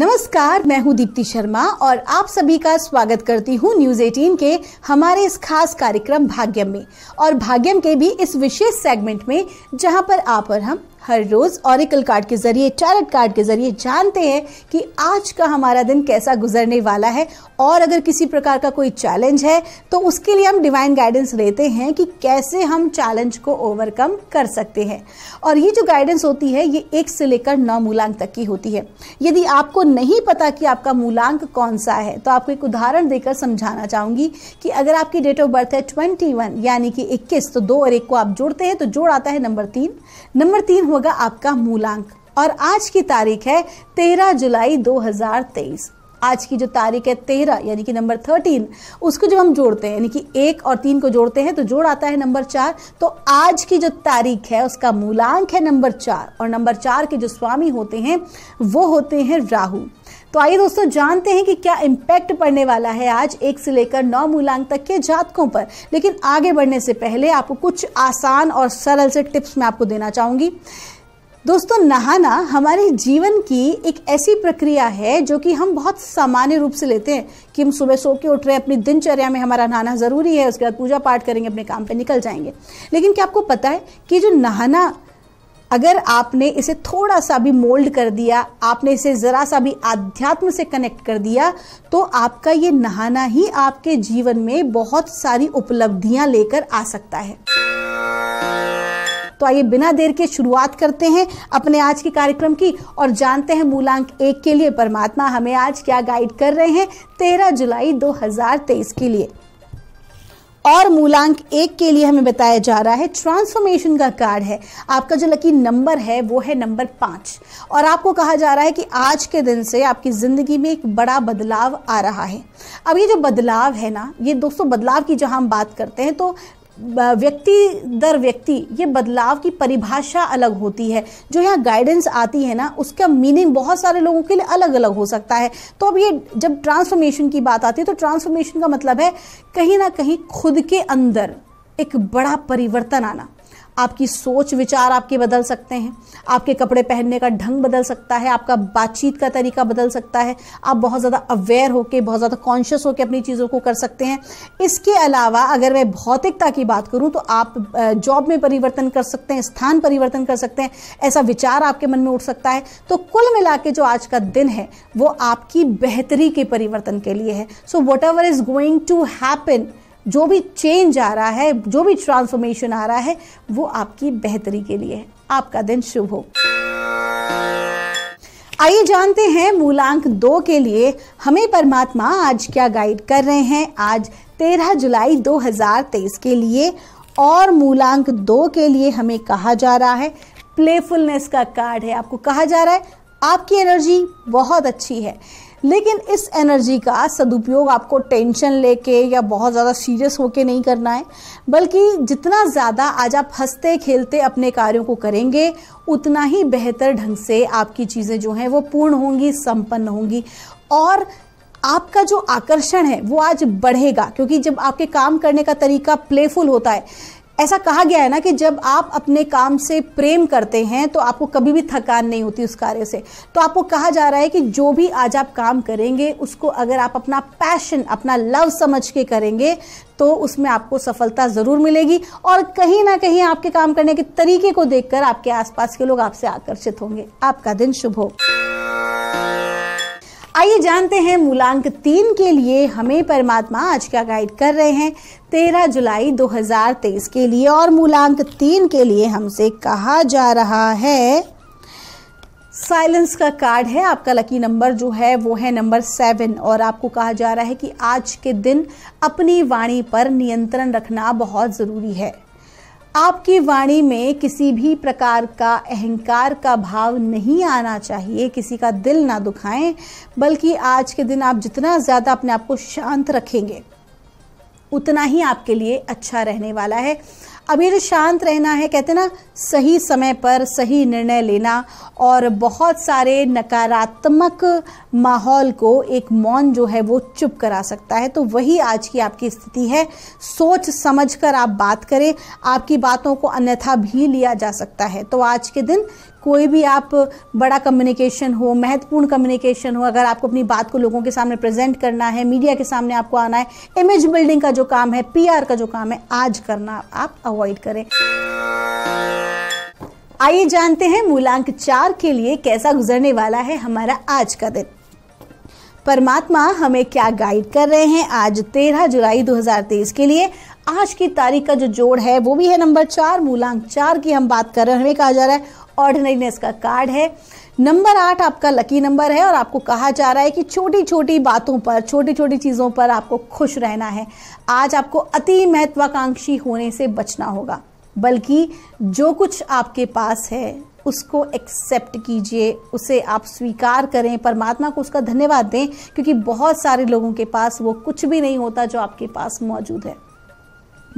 नमस्कार मैं हूं दीप्ति शर्मा और आप सभी का स्वागत करती हूं न्यूज 18 के हमारे इस खास कार्यक्रम भाग्यम में और भाग्यम के भी इस विशेष सेगमेंट में जहां पर आप और हम हर रोज़ ऑरिकल कार्ड के ज़रिए टैरट कार्ड के ज़रिए जानते हैं कि आज का हमारा दिन कैसा गुजरने वाला है और अगर किसी प्रकार का कोई चैलेंज है तो उसके लिए हम डिवाइन गाइडेंस लेते हैं कि कैसे हम चैलेंज को ओवरकम कर सकते हैं और ये जो गाइडेंस होती है ये एक से लेकर नौ मूलांक तक की होती है यदि आपको नहीं पता कि आपका मूलांक कौन सा है तो आपको एक उदाहरण देकर समझाना चाहूंगी कि अगर आपकी डेट ऑफ बर्थ है ट्वेंटी यानी कि इक्कीस तो दो और एक को आप जोड़ते हैं तो जोड़ आता है नंबर तीन नंबर तीन होगा आपका मूलांक और आज की तारीख है 13 जुलाई 2023 आज की जो तारीख है 13 यानी कि नंबर 13 उसको जब हम जोड़ते हैं यानी कि एक और तीन को जोड़ते हैं तो जोड़ आता है नंबर चार तो आज की जो तारीख है उसका मूलांक है नंबर चार और नंबर चार के जो स्वामी होते हैं वो होते हैं राहु तो आइए दोस्तों जानते हैं कि क्या इम्पैक्ट पड़ने वाला है आज एक से लेकर नौ मूलांक तक के जातकों पर लेकिन आगे बढ़ने से पहले आपको कुछ आसान और सरल से टिप्स मैं आपको देना चाहूँगी दोस्तों नहाना हमारे जीवन की एक ऐसी प्रक्रिया है जो कि हम बहुत सामान्य रूप से लेते हैं कि हम सुबह सो के उठ रहे हैं अपनी दिनचर्या में हमारा नहाना ज़रूरी है उसके बाद पूजा पाठ करेंगे अपने काम पे निकल जाएंगे लेकिन क्या आपको पता है कि जो नहाना अगर आपने इसे थोड़ा सा भी मोल्ड कर दिया आपने इसे ज़रा सा भी आध्यात्म से कनेक्ट कर दिया तो आपका ये नहाना ही आपके जीवन में बहुत सारी उपलब्धियां लेकर आ सकता है तो आइए बिना देर के शुरुआत करते हैं अपने आज के कार्यक्रम की और जानते हैं मूलांक एक के लिए परमात्मा हमें आज क्या गाइड कर रहे हैं तेरह जुलाई दो के लिए और मूलांक एक के लिए हमें बताया जा रहा है ट्रांसफॉर्मेशन का कार्ड है आपका जो लकी नंबर है वो है नंबर पाँच और आपको कहा जा रहा है कि आज के दिन से आपकी ज़िंदगी में एक बड़ा बदलाव आ रहा है अब ये जो बदलाव है ना ये दोस्तों बदलाव की जहाँ हम बात करते हैं तो व्यक्ति दर व्यक्ति ये बदलाव की परिभाषा अलग होती है जो यहाँ गाइडेंस आती है ना उसका मीनिंग बहुत सारे लोगों के लिए अलग अलग हो सकता है तो अब ये जब ट्रांसफॉर्मेशन की बात आती है तो ट्रांसफॉर्मेशन का मतलब है कहीं ना कहीं खुद के अंदर एक बड़ा परिवर्तन आना आपकी सोच विचार आपके बदल सकते हैं आपके कपड़े पहनने का ढंग बदल सकता है आपका बातचीत का तरीका बदल सकता है आप बहुत ज़्यादा अवेयर होकर बहुत ज़्यादा कॉन्शियस होकर अपनी चीज़ों को कर सकते हैं इसके अलावा अगर मैं भौतिकता की बात करूँ तो आप जॉब में परिवर्तन कर सकते हैं स्थान परिवर्तन कर सकते हैं ऐसा विचार आपके मन में उठ सकता है तो कुल मिला के जो आज का दिन है वो आपकी बेहतरी के परिवर्तन के लिए है so whatever is going to happen जो भी चेंज आ रहा है जो भी ट्रांसफॉर्मेशन आ रहा है वो आपकी बेहतरी के लिए है आपका दिन शुभ हो आइए जानते हैं मूलांक दो के लिए हमें परमात्मा आज क्या गाइड कर रहे हैं आज 13 जुलाई 2023 के लिए और मूलांक दो के लिए हमें कहा जा रहा है प्लेफुलनेस का कार्ड है आपको कहा जा रहा है आपकी एनर्जी बहुत अच्छी है लेकिन इस एनर्जी का सदुपयोग आपको टेंशन लेके या बहुत ज़्यादा सीरियस होके नहीं करना है बल्कि जितना ज़्यादा आज आप हंसते खेलते अपने कार्यों को करेंगे उतना ही बेहतर ढंग से आपकी चीज़ें जो हैं वो पूर्ण होंगी संपन्न होंगी और आपका जो आकर्षण है वो आज बढ़ेगा क्योंकि जब आपके काम करने का तरीका प्लेफुल होता है ऐसा कहा गया है ना कि जब आप अपने काम से प्रेम करते हैं तो आपको कभी भी थकान नहीं होती उस कार्य से तो आपको कहा जा रहा है कि जो भी आज आप काम करेंगे उसको अगर आप अपना पैशन अपना लव समझ के करेंगे तो उसमें आपको सफलता ज़रूर मिलेगी और कहीं ना कहीं आपके काम करने के तरीके को देखकर आपके आसपास के लोग आपसे आकर्षित होंगे आपका दिन शुभ हो आइए जानते हैं मूलांक तीन के लिए हमें परमात्मा आज क्या गाइड कर रहे हैं तेरह जुलाई 2023 के लिए और मूलांक तीन के लिए हमसे कहा जा रहा है साइलेंस का कार्ड है आपका लकी नंबर जो है वो है नंबर सेवन और आपको कहा जा रहा है कि आज के दिन अपनी वाणी पर नियंत्रण रखना बहुत ज़रूरी है आपकी वाणी में किसी भी प्रकार का अहंकार का भाव नहीं आना चाहिए किसी का दिल ना दुखाएं बल्कि आज के दिन आप जितना ज़्यादा अपने आप को शांत रखेंगे उतना ही आपके लिए अच्छा रहने वाला है अभी जो तो शांत रहना है कहते ना सही समय पर सही निर्णय लेना और बहुत सारे नकारात्मक माहौल को एक मौन जो है वो चुप करा सकता है तो वही आज की आपकी स्थिति है सोच समझ कर आप बात करें आपकी बातों को अन्यथा भी लिया जा सकता है तो आज के दिन कोई भी आप बड़ा कम्युनिकेशन हो महत्वपूर्ण कम्युनिकेशन हो अगर आपको अपनी बात को लोगों के सामने प्रेजेंट करना है मीडिया के सामने आपको आना है इमेज बिल्डिंग का जो काम है पीआर का जो काम है आज करना आप अवॉइड करें आइए जानते हैं मूलांक चार के लिए कैसा गुजरने वाला है हमारा आज का दिन परमात्मा हमें क्या गाइड कर रहे हैं आज 13 जुलाई 2023 के लिए आज की तारीख का जो जोड़ है वो भी है नंबर चार मूलांक चार की हम बात कर रहे हैं हमें कहा जा रहा है ऑर्डनरीनेस का कार्ड है नंबर आठ आपका लकी नंबर है और आपको कहा जा रहा है कि छोटी छोटी बातों पर छोटी छोटी चीज़ों पर आपको खुश रहना है आज आपको अति महत्वाकांक्षी होने से बचना होगा बल्कि जो कुछ आपके पास है उसको एक्सेप्ट कीजिए उसे आप स्वीकार करें परमात्मा को उसका धन्यवाद दें क्योंकि बहुत सारे लोगों के पास वो कुछ भी नहीं होता जो आपके पास मौजूद है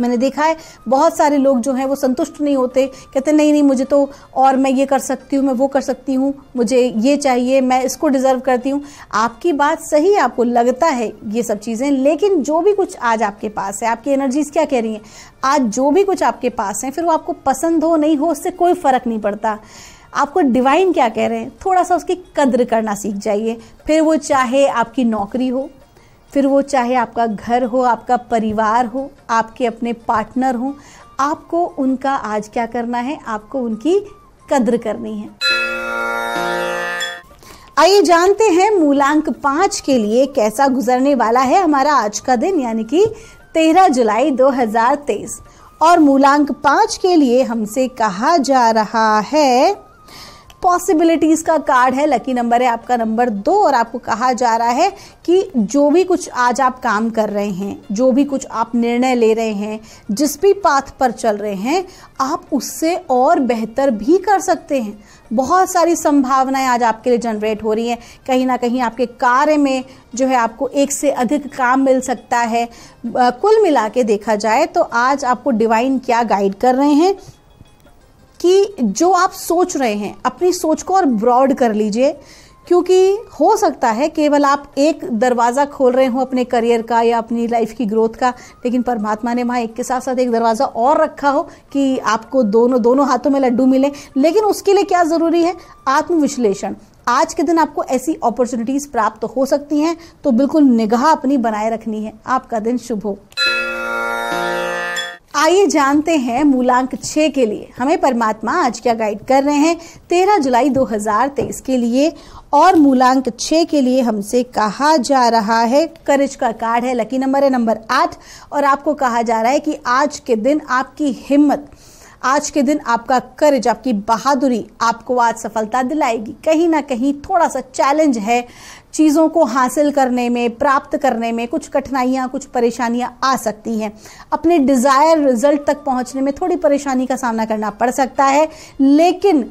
मैंने देखा है बहुत सारे लोग जो हैं वो संतुष्ट नहीं होते कहते नहीं नहीं मुझे तो और मैं ये कर सकती हूँ मैं वो कर सकती हूँ मुझे ये चाहिए मैं इसको डिज़र्व करती हूँ आपकी बात सही आपको लगता है ये सब चीज़ें लेकिन जो भी कुछ आज आपके पास है आपकी एनर्जीज क्या कह रही हैं आज जो भी कुछ आपके पास है फिर वो आपको पसंद हो नहीं हो उससे कोई फ़र्क नहीं पड़ता आपको डिवाइन क्या कह रहे हैं थोड़ा सा उसकी कद्र करना सीख जाइए फिर वो चाहे आपकी नौकरी हो फिर वो चाहे आपका घर हो आपका परिवार हो आपके अपने पार्टनर हो आपको उनका आज क्या करना है आपको उनकी कद्र करनी है आइए जानते हैं मूलांक पांच के लिए कैसा गुजरने वाला है हमारा आज का दिन यानी कि तेरह जुलाई 2023 और मूलांक पांच के लिए हमसे कहा जा रहा है पॉसिबिलिटीज का कार्ड है लकी नंबर है आपका नंबर दो और आपको कहा जा रहा है कि जो भी कुछ आज आप काम कर रहे हैं जो भी कुछ आप निर्णय ले रहे हैं जिस भी पाथ पर चल रहे हैं आप उससे और बेहतर भी कर सकते हैं बहुत सारी संभावनाएं आज आपके लिए जनरेट हो रही हैं कहीं ना कहीं आपके कार्य में जो है आपको एक से अधिक काम मिल सकता है कुल मिला के देखा जाए तो आज आपको डिवाइन क्या गाइड कर रहे हैं कि जो आप सोच रहे हैं अपनी सोच को और ब्रॉड कर लीजिए क्योंकि हो सकता है केवल आप एक दरवाज़ा खोल रहे हो अपने करियर का या अपनी लाइफ की ग्रोथ का लेकिन परमात्मा ने वहाँ एक के साथ साथ एक दरवाज़ा और रखा हो कि आपको दोनों दोनों हाथों में लड्डू मिले लेकिन उसके लिए क्या ज़रूरी है आत्मविश्लेषण आज के दिन आपको ऐसी अपॉर्चुनिटीज़ प्राप्त हो सकती हैं तो बिल्कुल निगाह अपनी बनाए रखनी है आपका दिन शुभ हो आइए जानते हैं मूलांक छः के लिए हमें परमात्मा आज क्या गाइड कर रहे हैं तेरह जुलाई 2023 के लिए और मूलांक छः के लिए हमसे कहा जा रहा है करिज का कार्ड है लकी नंबर है नंबर आठ और आपको कहा जा रहा है कि आज के दिन आपकी हिम्मत आज के दिन आपका करेज आपकी बहादुरी आपको आज सफलता दिलाएगी कहीं ना कहीं थोड़ा सा चैलेंज है चीज़ों को हासिल करने में प्राप्त करने में कुछ कठिनाइयाँ कुछ परेशानियाँ आ सकती हैं अपने डिज़ायर रिजल्ट तक पहुँचने में थोड़ी परेशानी का सामना करना पड़ सकता है लेकिन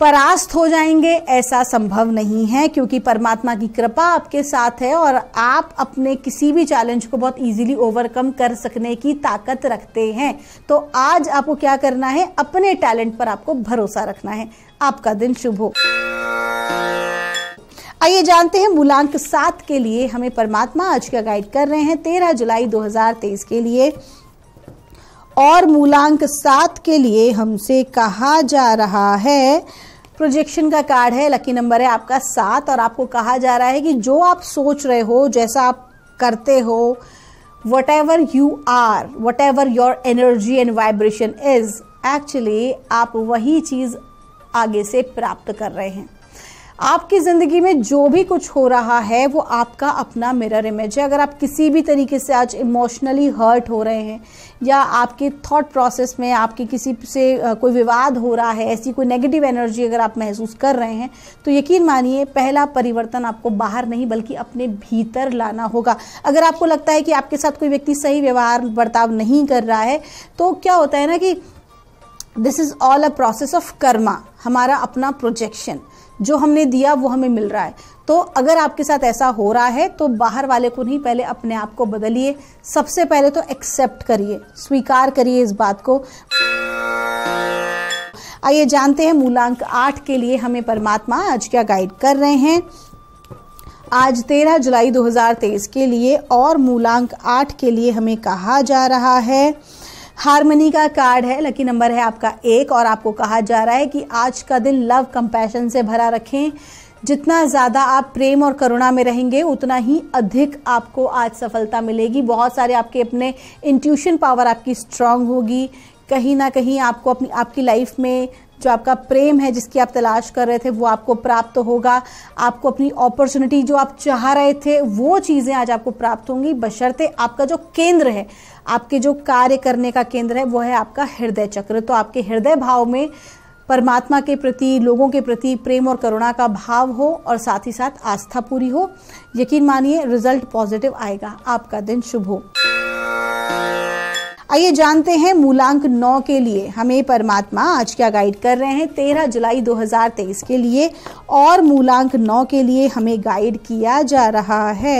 परास्त हो जाएंगे ऐसा संभव नहीं है क्योंकि परमात्मा की कृपा आपके साथ है और आप अपने किसी भी चैलेंज को बहुत इजीली ओवरकम कर सकने की ताकत रखते हैं तो आज आपको क्या करना है अपने टैलेंट पर आपको भरोसा रखना है आपका दिन शुभ हो आइए जानते हैं मूलांक सात के लिए हमें परमात्मा आज का गाइड कर रहे हैं तेरह जुलाई दो के लिए और मूलांक सात के लिए हमसे कहा जा रहा है प्रोजेक्शन का कार्ड है लकी नंबर है आपका सात और आपको कहा जा रहा है कि जो आप सोच रहे हो जैसा आप करते हो whatever you are whatever your energy and vibration is actually आप वही चीज़ आगे से प्राप्त कर रहे हैं आपकी ज़िंदगी में जो भी कुछ हो रहा है वो आपका अपना मिरर इमेज है अगर आप किसी भी तरीके से आज इमोशनली हर्ट हो रहे हैं या आपके थॉट प्रोसेस में आपके किसी से कोई विवाद हो रहा है ऐसी कोई नेगेटिव एनर्जी अगर आप महसूस कर रहे हैं तो यकीन मानिए पहला परिवर्तन आपको बाहर नहीं बल्कि अपने भीतर लाना होगा अगर आपको लगता है कि आपके साथ कोई व्यक्ति सही व्यवहार बर्ताव नहीं कर रहा है तो क्या होता है ना कि this is all a process of karma हमारा अपना प्रोजेक्शन जो हमने दिया वो हमें मिल रहा है तो अगर आपके साथ ऐसा हो रहा है तो बाहर वाले को नहीं पहले अपने आप को बदलिए सबसे पहले तो एक्सेप्ट करिए स्वीकार करिए इस बात को आइए जानते हैं मूलांक आठ के लिए हमें परमात्मा आज क्या गाइड कर रहे हैं आज 13 जुलाई 2023 के लिए और मूलांक आठ के लिए हमें कहा जा रहा है हारमनी का कार्ड है लकी नंबर है आपका एक और आपको कहा जा रहा है कि आज का दिन लव कंपैशन से भरा रखें जितना ज़्यादा आप प्रेम और करुणा में रहेंगे उतना ही अधिक आपको आज सफलता मिलेगी बहुत सारे आपके अपने इंट्यूशन पावर आपकी स्ट्रांग होगी कहीं ना कहीं आपको अपनी आपकी लाइफ में जो आपका प्रेम है जिसकी आप तलाश कर रहे थे वो आपको प्राप्त होगा आपको अपनी अपॉर्चुनिटी जो आप चाह रहे थे वो चीज़ें आज आपको प्राप्त होंगी बशर्ते आपका जो केंद्र है आपके जो कार्य करने का केंद्र है वो है आपका हृदय चक्र तो आपके हृदय भाव में परमात्मा के प्रति लोगों के प्रति प्रेम और करुणा का भाव हो और साथ ही साथ आस्था पूरी हो यकीन मानिए रिजल्ट पॉजिटिव आएगा आपका दिन शुभ हो आइए जानते हैं मूलांक नौ के लिए हमें परमात्मा आज क्या गाइड कर रहे हैं तेरह जुलाई 2023 के लिए और मूलांक नौ के लिए हमें गाइड किया जा रहा है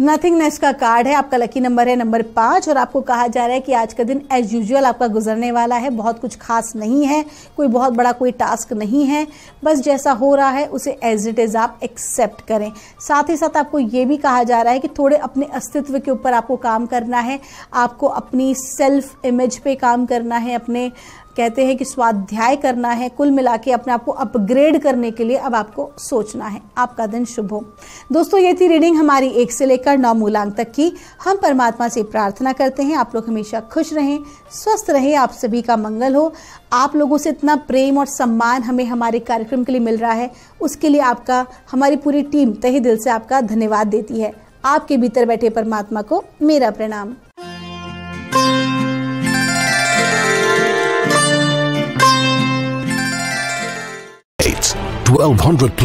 नथिंगनेस का कार्ड है आपका लकी नंबर है नंबर पाँच और आपको कहा जा रहा है कि आज का दिन एज यूजुअल आपका गुजरने वाला है बहुत कुछ खास नहीं है कोई बहुत बड़ा कोई टास्क नहीं है बस जैसा हो रहा है उसे एज इट इज़ आप एक्सेप्ट करें साथ ही साथ आपको ये भी कहा जा रहा है कि थोड़े अपने अस्तित्व के ऊपर आपको काम करना है आपको अपनी सेल्फ इमेज पे काम करना है अपने कहते हैं कि स्वाध्याय करना है कुल मिला के अपने आप को अपग्रेड करने के लिए अब आपको सोचना है आपका दिन शुभ हो दोस्तों ये थी रीडिंग हमारी एक से लेकर नौ मूलांक तक की हम परमात्मा से प्रार्थना करते हैं आप लोग हमेशा खुश रहें स्वस्थ रहें आप सभी का मंगल हो आप लोगों से इतना प्रेम और सम्मान हमें हमारे कार्यक्रम के लिए मिल रहा है उसके लिए आपका हमारी पूरी टीम तही दिल से आपका धन्यवाद देती है आपके भीतर बैठे परमात्मा को मेरा प्रणाम 1200 plus.